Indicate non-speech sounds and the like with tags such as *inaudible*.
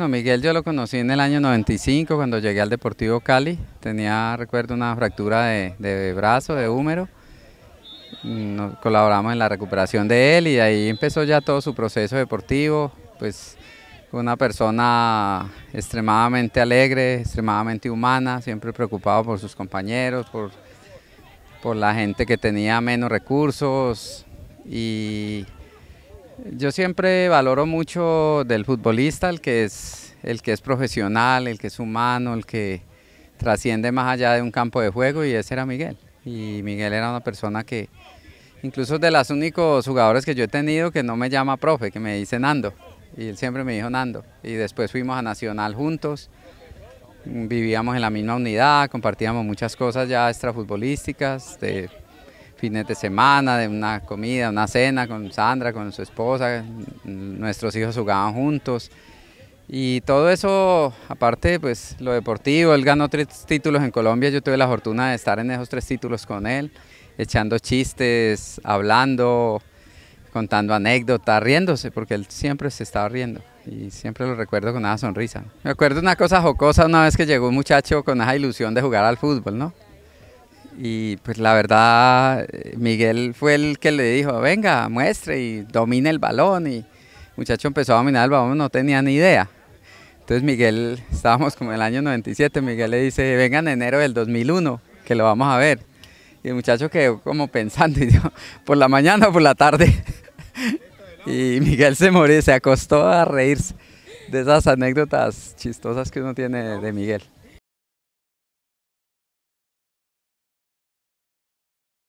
No, Miguel yo lo conocí en el año 95 cuando llegué al Deportivo Cali. Tenía, recuerdo, una fractura de, brazo, de húmero. colaboramos en la recuperación de él y ahí empezó ya todo su proceso deportivo. Pues una persona extremadamente alegre, extremadamente humana, siempre preocupado por sus compañeros, por, por la gente que tenía menos recursos y yo siempre valoro mucho del futbolista, el que es, el que es profesional, el que es humano, el que trasciende más allá de un campo de juego y ese era Miguel. Y Miguel era una persona que, incluso de los únicos jugadores que yo he tenido que no me llama profe, que me dice Nando. Y él siempre me dijo Nando. Y después fuimos a Nacional juntos, vivíamos en la misma unidad, compartíamos muchas cosas ya extrafutbolísticas, de fines de semana, de una comida, una cena con Sandra, con su esposa, nuestros hijos jugaban juntos. Y todo eso, aparte, pues lo deportivo, él ganó tres títulos en Colombia, yo tuve la fortuna de estar en esos tres títulos con él, echando chistes, hablando, contando anécdotas, riéndose, porque él siempre se estaba riendo y siempre lo recuerdo con una sonrisa. Me acuerdo una cosa jocosa una vez que llegó un muchacho con esa ilusión de jugar al fútbol, ¿no? Y pues la verdad, Miguel fue el que le dijo, venga, muestre y domine el balón. Y el muchacho empezó a dominar el balón, no tenía ni idea. Entonces Miguel, estábamos como en el año 97, Miguel le dice, venga en enero del 2001, que lo vamos a ver. Y el muchacho quedó como pensando, *laughs* y por la mañana o por la tarde. *laughs* y Miguel se moría se acostó a reírse de esas anécdotas chistosas que uno tiene de Miguel.